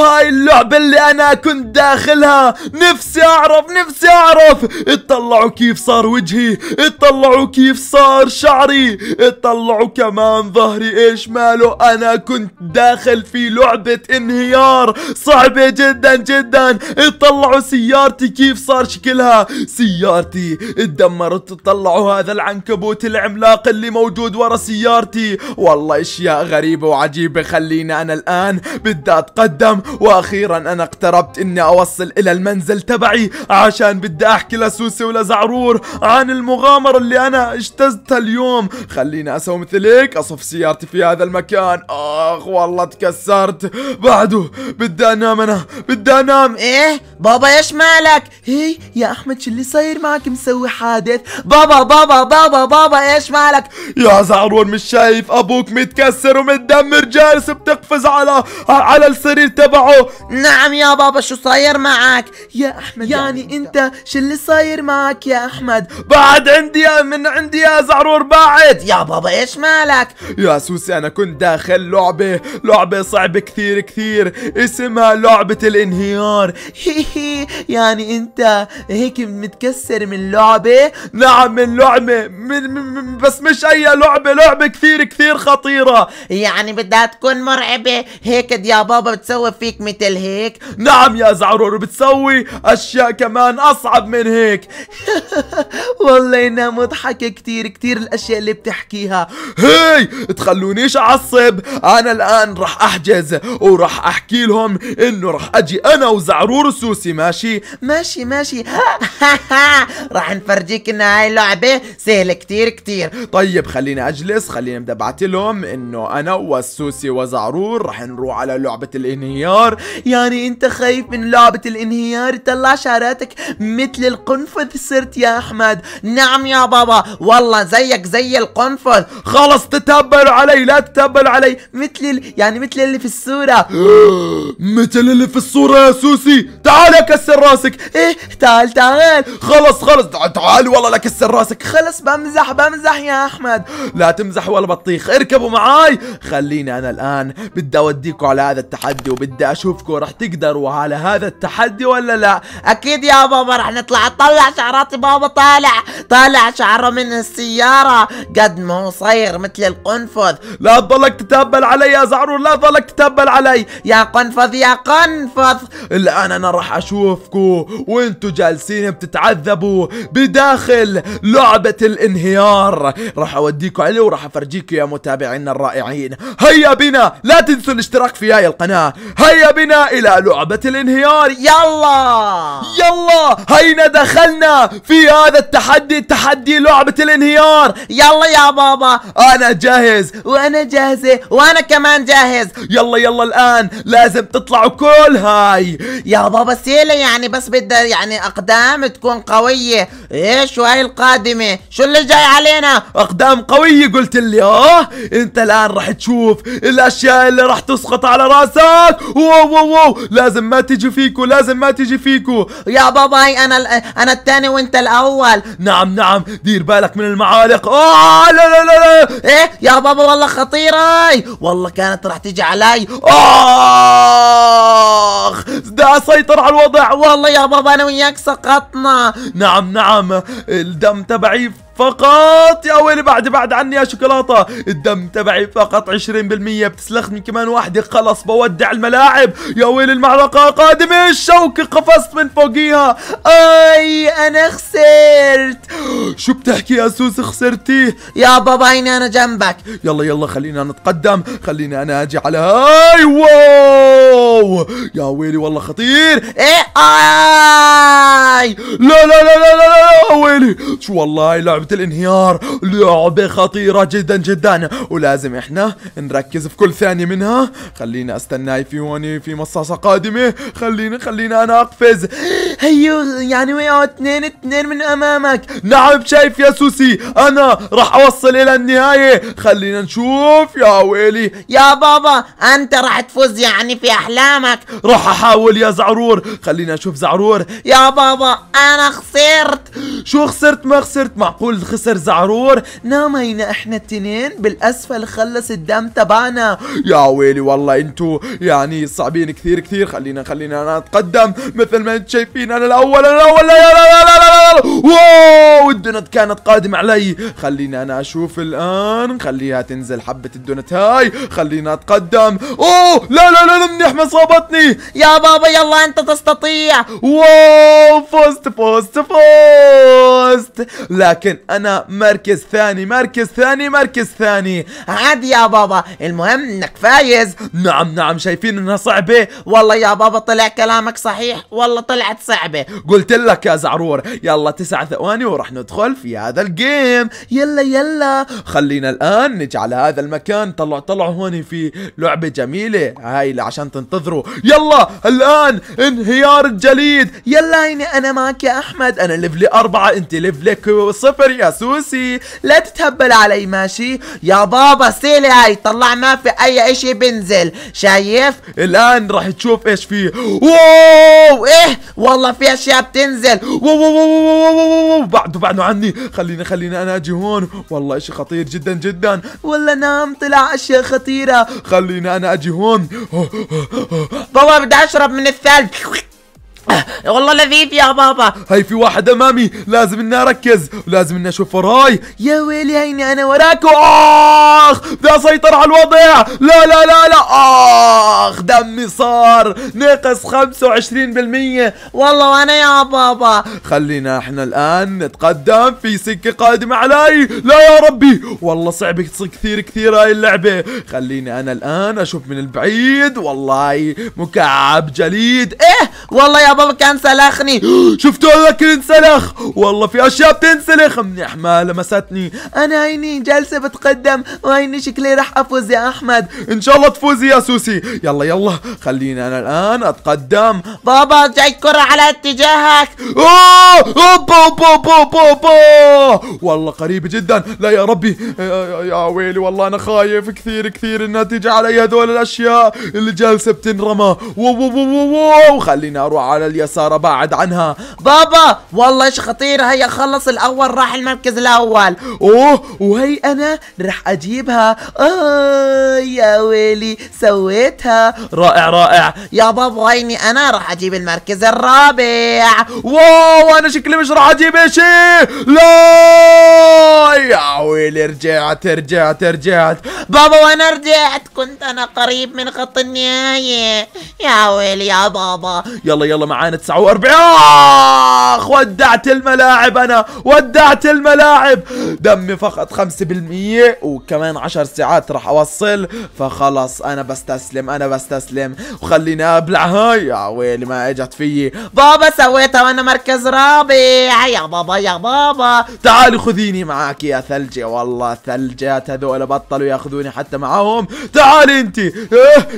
وهاي اللعبة اللي انا كنت داخلها نفسي اعرف نفسي اعرف اطلعوا كيف صار وجهي اطلعوا كيف صار شعري اطلعوا كمان ظهري ايش ماله انا كنت داخل في لعبة انهيار صعبة جدا جدا اطلعوا سيارتي كيف صار شكلها سيارتي اتدمرت اطلعوا هذا العنكبوت العملاق اللي موجود ورا سيارتي والله اشياء غريبة وعجيبة خلينا انا الان بدي اتقدم واخيرا انا اقتربت اني اوصل الى المنزل تبعي عشان بدي احكي لسوسي ولزعرور عن المغامرة اللي انا اجتزتها اليوم خليني اسوي مثل هيك اصف سيارتي في هذا المكان اخ والله تكسرت بعده بدي انام انا بدي انام ايه بابا ايش مالك هي يا احمد شو اللي صاير معك مسوي حادث بابا بابا بابا بابا ايش مالك يا زعرور مش شايف ابوك متكسر ومتدمر جالس بتقفز على على السرير تبعه يطلعوا نعم يا بابا شو صاير معك يا احمد يعني, يعني انت, انت شو اللي صاير معك يا احمد بعد عندي من عندي يا زعرور بعد يا بابا ايش مالك يا سوسي انا كنت داخل لعبه لعبه صعبه كثير كثير اسمها لعبه الانهيار هي هي يعني انت هيك متكسر من لعبه نعم من لعبه من بس مش اي لعبه لعبه كثير كثير خطيره يعني بدها تكون مرعبه هيك يا بابا بتسوي في فيك مثل هيك نعم يا زعرور بتسوي اشياء كمان اصعب من هيك والله انها مضحكه كثير كثير الاشياء اللي بتحكيها هي تخلونيش اعصب انا الان رح احجز وراح احكي لهم انه رح اجي انا وزعرور سوسي ماشي ماشي ماشي رح نفرجيك انه هاي لعبه سهلة كثير كثير طيب خليني اجلس خليني بدي ابعت لهم انه انا والسوسي وزعرور رح نروح على لعبة الانهيار الانهيار يعني انت خايف من لعبة الانهيار تطلع شعراتك مثل القنفذ صرت يا احمد نعم يا بابا والله زيك زي القنفذ خلص تتبل علي لا تتبل علي مثل ال... يعني مثل اللي في الصورة مثل اللي في الصورة يا سوسي تعال اكسر راسك ايه تعال تعال خلص خلص تعال, والله والله لكسر راسك خلص بمزح بمزح يا احمد لا تمزح ولا بطيخ اركبوا معاي خليني انا الان بدي اوديكم على هذا التحدي وبدي اشوفكم راح تقدروا على هذا التحدي ولا لا اكيد يا بابا راح نطلع طلع شعراتي بابا طالع طالع شعره من السيارة قد ما هو صاير مثل القنفذ لا تضلك تتبل علي يا زعرور لا تضلك تتبل علي يا قنفذ يا قنفذ الان انا راح اشوفكم وانتوا جالسين بتتعذبوا بداخل لعبة الانهيار راح اوديكم عليه وراح افرجيكم يا متابعينا الرائعين هيا بنا لا تنسوا الاشتراك في هاي القناة هيا هيا بنا إلى لعبة الانهيار يلا يلا هينا دخلنا في هذا التحدي تحدي لعبة الانهيار يلا يا بابا أنا جاهز وأنا جاهزة وأنا كمان جاهز يلا يلا الآن لازم تطلعوا كل هاي يا بابا سيلة يعني بس بدها يعني أقدام تكون قوية إيش وهي القادمة شو اللي جاي علينا أقدام قوية قلت لي آه أنت الآن رح تشوف الأشياء اللي رح تسقط على راسك واو واو واو لازم ما تيجي فيكو لازم ما تيجي فيكو يا بابا هي انا انا الثاني وانت الاول نعم نعم دير بالك من المعالق اه لا لا لا, لا. ايه يا بابا والله خطيره والله كانت راح تيجي علي اخ ده سيطر على الوضع والله يا بابا انا وياك سقطنا نعم نعم الدم تبعي فقط يا ويلي بعد بعد عني يا شوكولاتة الدم تبعي فقط 20% بتسلخني كمان واحدة خلص بودع الملاعب يا ويلي المعركة قادمة الشوكة قفزت من فوقيها اي انا خسرت شو بتحكي يا سوس خسرتي يا بابا انا جنبك يلا يلا خلينا نتقدم خليني انا اجي على هاي واو يا ويلي والله خطير ايه اي لا لا لا لا لا, لا, لا ويلي شو والله لعبة الانهيار لعبة خطيرة جدا جدا ولازم احنا نركز في كل ثانية منها خلينا استناي في هون في مصاصة قادمة خلينا خلينا انا اقفز هيو يعني وقعوا اثنين اثنين من امامك نعم شايف يا سوسي انا راح اوصل الى النهاية خلينا نشوف يا ويلي يا بابا انت راح تفوز يعني في احلامك راح احاول يا زعرور خلينا نشوف زعرور يا بابا انا خسرت شو خسرت ما خسرت معقول خسر زعرور نامينا احنا التنين بالاسفل خلص الدم تبعنا يا ويلي والله انتو يعني صعبين كثير كثير خلينا خلينا انا اتقدم مثل ما انت شايفين انا الاول انا الاول لا لا لا لا الدونت كانت قادمة علي خليني أنا أشوف الآن خليها تنزل حبة الدونت هاي خلينا أتقدم أوه لا لا لا منيح ما صابتني يا بابا يلا أنت تستطيع واو فزت فزت فزت لكن أنا مركز ثاني مركز ثاني مركز ثاني عادي يا بابا المهم إنك فايز نعم نعم شايفين إنها صعبة والله يا بابا طلع كلامك صحيح والله طلعت صعبة قلت لك يا زعرور يلا تسع ثواني وراح ندخل ندخل في هذا الجيم يلا يلا خلينا الآن نجعل هذا المكان طلع طلع هون في لعبة جميلة هاي عشان تنتظروا يلا الآن انهيار الجليد يلا هيني أنا معك يا أحمد أنا ليفلي أربعة أنت ليفلك صفر يا سوسي لا تتهبل علي ماشي يا بابا سيلي هاي طلع ما في أي إشي بنزل شايف الآن راح تشوف إيش فيه واو إيه والله في أشياء بتنزل واو واو واو واو واو واو بعده بعده عني خليني خليني انا اجي هون والله اشي خطير جدا جدا ولا نام طلع اشياء خطيرة خليني انا اجي هون بابا بدي اشرب من الثلج آه، والله لذيذ يا بابا هاي في واحد امامي لازم اني اركز ولازم اني اشوف وراي يا ويلي هيني انا وراك اخ بدي اسيطر على الوضع لا لا لا لا اخ دمي صار ناقص 25% والله وانا يا بابا خلينا احنا الان نتقدم في سكه قادمه علي لا يا ربي والله صعب كثير كثير هاي اللعبه خليني انا الان اشوف من البعيد والله مكعب جليد ايه والله يا بابا كان سلخني شفتوا هذاك انسلخ والله في اشياء بتنسلخ من ما لمستني انا عيني جالسه بتقدم وعيني شكلي راح افوز يا احمد ان شاء الله تفوزي يا سوسي يلا يلا خليني انا الان اتقدم بابا جاي كرة على اتجاهك اوه اوبا اوبا اوبا اوبا والله قريبه جدا لا يا ربي يا, آه، آه، يا ويلي والله انا خايف كثير كثير انها تيجي علي هذول الاشياء اللي جالسه بتنرمى واو خليني اروح على على اليسار ابعد عنها بابا والله ايش خطير هيا خلص الاول راح المركز الاول اوه وهي انا راح اجيبها اه يا ويلي سويتها رائع رائع يا بابا هيني انا راح اجيب المركز الرابع واو انا شكلي مش راح اجيب شيء لا يا ويلي رجعت رجعت رجعت بابا وانا رجعت كنت انا قريب من خط النهايه يا ويلي يا بابا يلا يلا معانا 49 اخ ودعت الملاعب انا ودعت الملاعب دمي فقط 5% وكمان 10 ساعات راح اوصل فخلص انا بستسلم انا بستسلم وخليني ابلع هاي يا ويلي ما اجت فيي بابا سويتها وانا مركز رابع يا بابا يا بابا تعالي خذيني معك يا ثلجي والله ثلجات هذول بطلوا ياخذوني حتى معاهم تعالي انت إيه،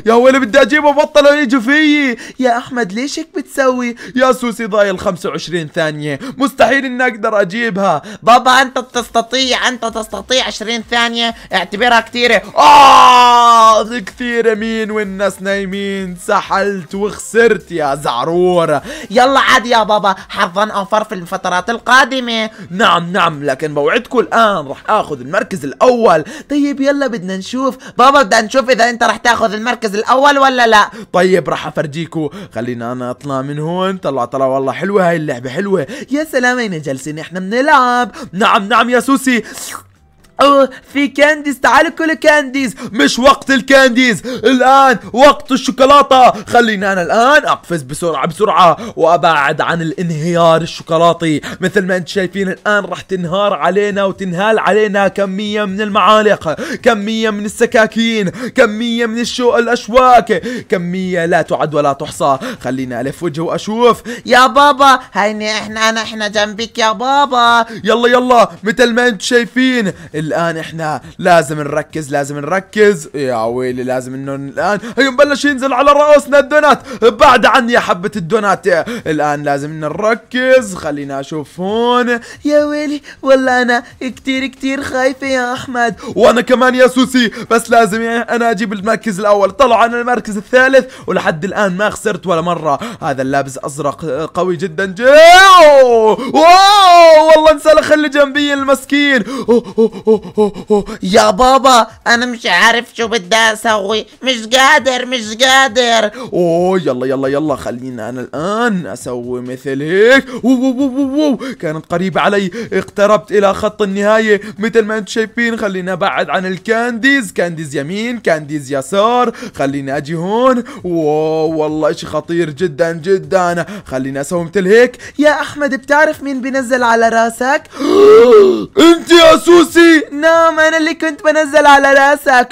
يا ويلي بدي اجيبه بطلوا يجوا فيي يا احمد ليش هيك بتسوي اسوي يا سوسي ضايل 25 ثانية مستحيل اني اقدر اجيبها بابا انت تستطيع انت تستطيع 20 ثانية اعتبرها كثيرة اه كثيرة مين والناس نايمين سحلت وخسرت يا زعرور يلا عاد يا بابا حظا اوفر في الفترات القادمة نعم نعم لكن بوعدكم الان رح اخذ المركز الاول طيب يلا بدنا نشوف بابا بدنا نشوف اذا انت رح تاخذ المركز الاول ولا لا طيب رح افرجيكم خلينا انا اطلع من من هون طلع طلع والله حلوه هاي اللعبه حلوه يا سلام اين جالسين احنا بنلعب نعم نعم يا سوسي أوه في كانديز تعالوا كل كانديز مش وقت الكانديز الآن وقت الشوكولاتة خلينا أنا الآن أقفز بسرعة بسرعة وأبعد عن الانهيار الشوكولاتي مثل ما أنت شايفين الآن راح تنهار علينا وتنهال علينا كمية من المعالق كمية من السكاكين كمية من الشو الأشواك كمية لا تعد ولا تحصى خليني ألف وجهه وأشوف يا بابا هيني إحنا إحنا جنبك يا بابا يلا يلا مثل ما أنت شايفين الان احنا لازم نركز لازم نركز يا ويلي لازم انه الان نبلش ينزل على رؤوسنا الدونات بعد عني يا حبة الدونات الان لازم نركز خلينا اشوف هون يا ويلي والله انا كتير كتير خايفة يا احمد وانا كمان يا سوسي بس لازم يعني انا اجيب المركز الاول طلعوا انا المركز الثالث ولحد الان ما خسرت ولا مرة هذا اللابس ازرق قوي جدا جيو واو والله انسلخ اللي جنبي المسكين أوه أوه أوه يا بابا انا مش عارف شو بدي اسوي مش قادر مش قادر اوه يلا يلا يلا خلينا انا الان اسوي مثل هيك أوه أوه أوه أوه. كانت قريبة علي اقتربت الى خط النهاية مثل ما انتم شايفين خلينا ابعد عن الكانديز كانديز يمين كانديز يسار خلينا اجي هون اوه والله اشي خطير جدا جدا خلينا اسوي مثل هيك يا احمد بتعرف مين بينزل على راسك انت يا سوسي نعم أنا اللي كنت بنزل على راسك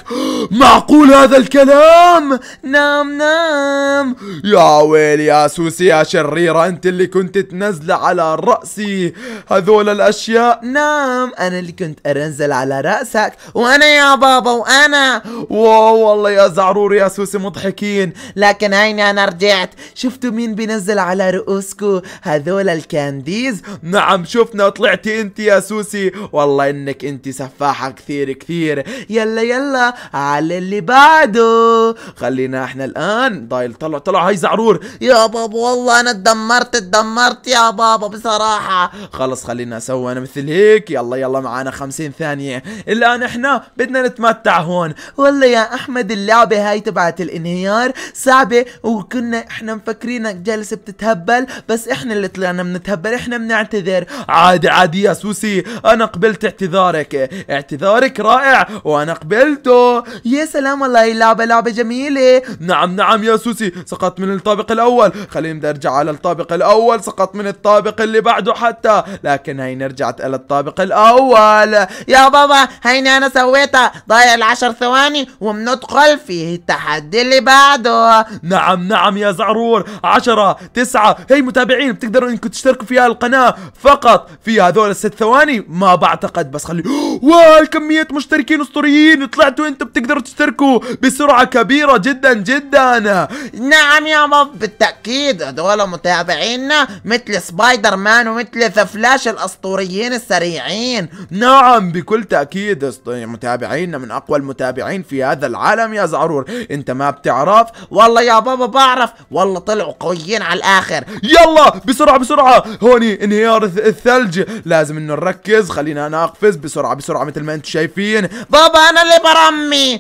معقول هذا الكلام نعم نعم يا ويلي يا سوسي يا شريرة أنت اللي كنت تنزل على رأسي هذول الأشياء نعم أنا اللي كنت أنزل على رأسك وأنا يا بابا وأنا واو والله يا زعرور يا سوسي مضحكين لكن هيني أنا رجعت شفتوا مين بينزل على رؤوسكو هذول الكانديز نعم شفنا طلعتي أنت يا سوسي والله إنك أنت سفاحة كثير كثير يلا يلا على اللي بعده خلينا احنا الان ضايل طلع طلع هاي زعرور يا بابا والله انا اتدمرت اتدمرت يا بابا بصراحة خلص خلينا اسوي انا مثل هيك يلا يلا معانا خمسين ثانية الان احنا بدنا نتمتع هون والله يا احمد اللعبة هاي تبعت الانهيار صعبة وكنا احنا مفكرينك جالسة بتتهبل بس احنا اللي طلعنا بنتهبل احنا بنعتذر عادي عادي يا سوسي انا قبلت اعتذارك اعتذارك رائع وانا قبلته يا سلام والله اللعبة لعبة جميلة نعم نعم يا سوسي سقطت من الطابق الاول خلينا نرجع على الطابق الاول سقط من الطابق اللي بعده حتى لكن هيني رجعت الى الطابق الاول يا بابا هيني انا سويتها ضايع العشر ثواني وبندخل في التحدي اللي بعده نعم نعم يا زعرور عشرة تسعة هي متابعين بتقدروا انكم تشتركوا في القناة فقط في هذول الست ثواني ما بعتقد بس خلي واي كمية مشتركين اسطوريين طلعتوا انتوا بتقدروا تشتركوا بسرعة كبيرة جدا جدا نعم يا باب بالتأكيد هذول متابعينا مثل سبايدر مان ومثل ذا فلاش الاسطوريين السريعين نعم بكل تأكيد متابعينا من اقوى المتابعين في هذا العالم يا زعرور انت ما بتعرف والله يا بابا بعرف والله طلعوا قويين على الاخر يلا بسرعة بسرعة هوني انهيار الثلج لازم انه نركز خلينا نقفز بسرعة بسرعة بسرعه مثل ما انتم شايفين بابا انا اللي برمي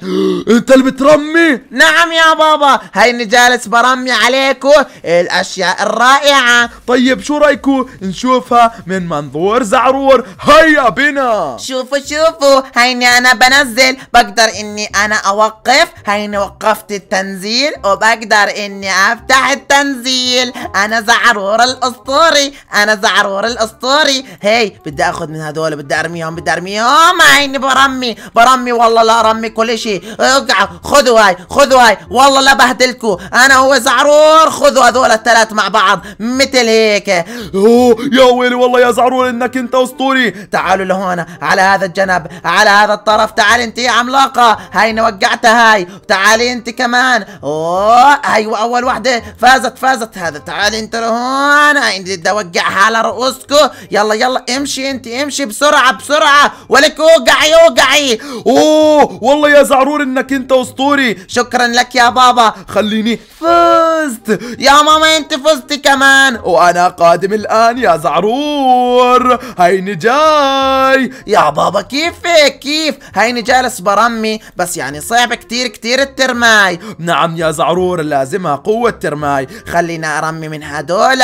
انت اللي بترمي نعم يا بابا هيني جالس برمي عليكم الاشياء الرائعه طيب شو رايكم نشوفها من منظور زعرور هيا بنا شوفوا شوفوا هيني انا بنزل بقدر اني انا اوقف هيني وقفت التنزيل وبقدر اني افتح التنزيل انا زعرور الاسطوري انا زعرور الاسطوري هي بدي اخذ من هدول بدي ارميهم بدي ارميهم اه اني برمي برمي والله لا ارمي كل شيء اقع خذوا هاي خذوا هاي والله لا بهدلكوا انا هو زعرور خذوا هذول الثلاث مع بعض مثل هيك اوه يا ويلي والله يا زعرور انك انت اسطوري تعالوا لهون على هذا الجنب على هذا الطرف تعالي انت يا عملاقه هاي وقعتها هاي تعالي انت كمان اوه ايوه اول وحده فازت فازت هذا تعالي انت لهون بدي اوقعها على رؤوسكم يلا يلا امشي انت امشي بسرعه بسرعه ولا لك اوقعي اوقعي اوه والله يا زعرور انك انت اسطوري شكرا لك يا بابا خليني فزت يا ماما انت فزتي كمان وانا قادم الان يا زعرور هيني جاي يا بابا كيفك كيف هيني جالس برمي بس يعني صعب كتير كتير الترماي نعم يا زعرور لازمها قوة ترماي خلينا ارمي من هدول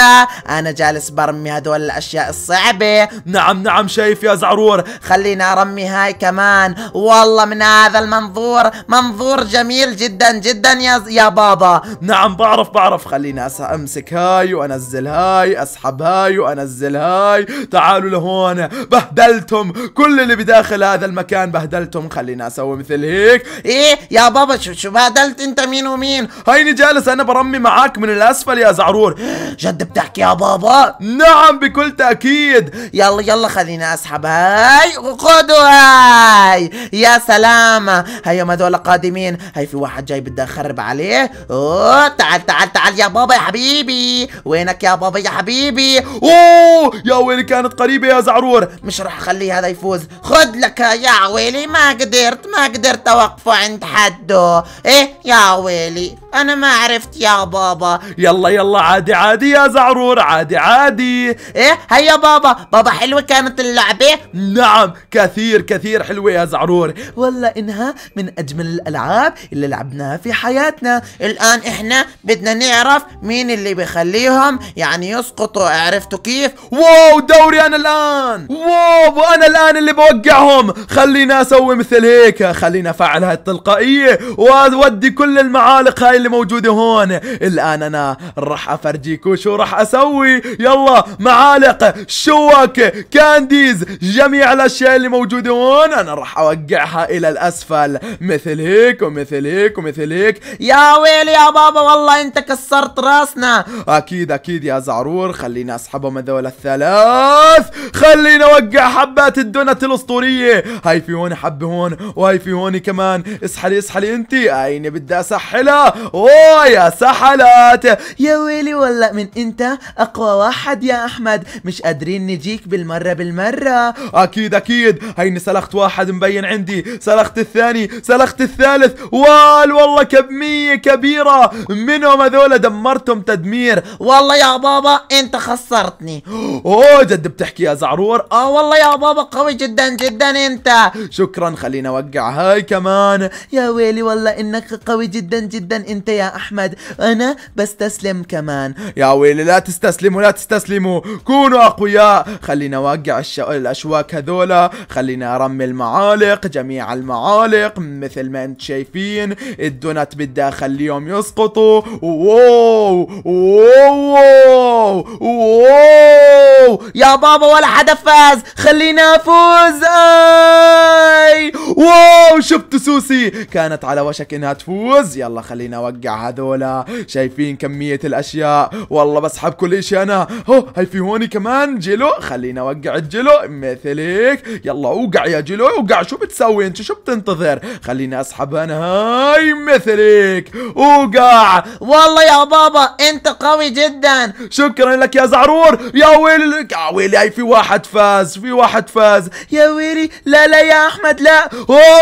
انا جالس برمي هدول الاشياء الصعبة نعم نعم شايف يا زعرور خلينا رمي هاي كمان والله من هذا المنظور منظور جميل جدا جدا يا يا بابا نعم بعرف بعرف خليني امسك هاي وانزل هاي اسحب هاي وانزل هاي تعالوا لهون بهدلتم كل اللي بداخل هذا المكان بهدلتم خليني اسوي مثل هيك ايه يا بابا شو شو بهدلت انت مين ومين هيني جالس انا برمي معاك من الاسفل يا زعرور جد بتحكي يا بابا نعم بكل تاكيد يلا يلا خليني اسحب هاي وخذ برضو هاي يا سلام هيهم هذول قادمين هاي في واحد جاي بدي اخرب عليه اوه تعال تعال تعال يا بابا يا حبيبي وينك يا بابا يا حبيبي اوه يا ويلي كانت قريبه يا زعرور مش راح اخليه هذا يفوز خد لك يا ويلي ما قدرت ما قدرت اوقفه عند حده ايه يا ويلي انا ما عرفت يا بابا يلا يلا عادي عادي يا زعرور عادي عادي ايه هيا بابا بابا حلوه كانت اللعبه نعم كانت كثير كثير حلوة يا زعرور والله إنها من أجمل الألعاب اللي لعبناها في حياتنا الآن إحنا بدنا نعرف مين اللي بيخليهم يعني يسقطوا عرفتوا كيف واو دوري أنا الآن واو وأنا الآن اللي بوقعهم خلينا أسوي مثل هيك خلينا أفعل هاي التلقائية وأودي كل المعالق هاي اللي موجودة هون الآن أنا راح أفرجيكم شو راح أسوي يلا معالق شوك كانديز جميع الأشياء اللي موجودة هون انا راح اوقعها الى الاسفل مثل هيك ومثل هيك ومثل هيك يا ويلي يا بابا والله انت كسرت راسنا اكيد اكيد يا زعرور خليني اسحبهم هذول الثلاث خليني اوقع حبات الدونت الاسطورية هاي في هون حبة هون وهاي في هون كمان اسحلي اسحلي انت ايني بدي اسحلها اوه يا سحلات يا ويلي والله من انت اقوى واحد يا احمد مش قادرين نجيك بالمرة بالمرة اكيد اكيد هيني سلخت واحد مبين عندي سلخت الثاني سلخت الثالث وال والله كمية كبيرة منهم هذول دمرتهم تدمير والله يا بابا انت خسرتني اوه جد بتحكي يا زعرور اه والله يا بابا قوي جدا جدا انت شكرا خلينا اوقع هاي كمان يا ويلي والله انك قوي جدا جدا انت يا احمد انا بستسلم كمان يا ويلي لا تستسلموا لا تستسلموا كونوا اقوياء خلينا اوقع الش... الاشواك هذولا خلينا ارمي المعالق جميع المعالق مثل ما انت شايفين الدونات بدي اخليهم يسقطوا واو واو واو يا بابا ولا حدا فاز خلينا افوز اي واو شفت سوسي كانت على وشك انها تفوز يلا خلينا اوقع هذولا شايفين كمية الاشياء والله بسحب كل اشي انا هو هي في هوني كمان جيلو خلينا اوقع الجيلو مثل هيك يلا الله اوقع يا جيلو اوقع شو بتسوي انت شو بتنتظر خليني اسحب انا هاي مثلك اوقع والله يا بابا انت قوي جدا شكرا لك يا زعرور يا ويلي يا ويلي هاي في واحد فاز في واحد فاز يا ويلي لا لا يا احمد لا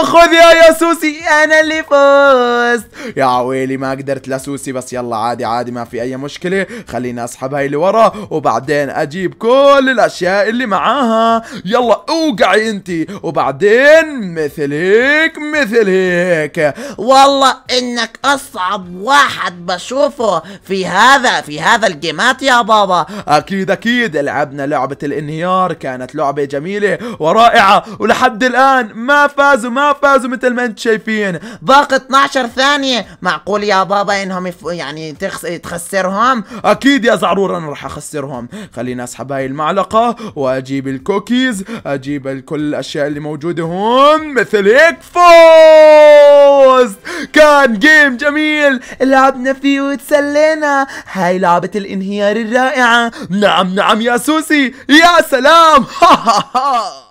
خذ يا يا سوسي انا اللي فزت يا ويلي ما قدرت لسوسي سوسي بس يلا عادي عادي ما في اي مشكله خليني اسحب هاي اللي ورا وبعدين اجيب كل الاشياء اللي معاها يلا اوقعي انتي وبعدين مثل هيك مثل هيك والله انك اصعب واحد بشوفه في هذا في هذا الجيمات يا بابا اكيد اكيد لعبنا لعبة الانهيار كانت لعبة جميلة ورائعة ولحد الان ما فازوا ما فازوا مثل ما انت شايفين ضاق 12 ثانية معقول يا بابا انهم يف... يعني تخس... تخسرهم اكيد يا زعرور انا راح اخسرهم خليني اسحب هاي المعلقة واجيب الكوكيز اجيب الكل الاشياء اللي موجوده هون مثل هيك فوز كان جيم جميل لعبنا فيه وتسلينا هاي لعبة الانهيار الرائعة نعم نعم يا سوسي يا سلام ها ها ها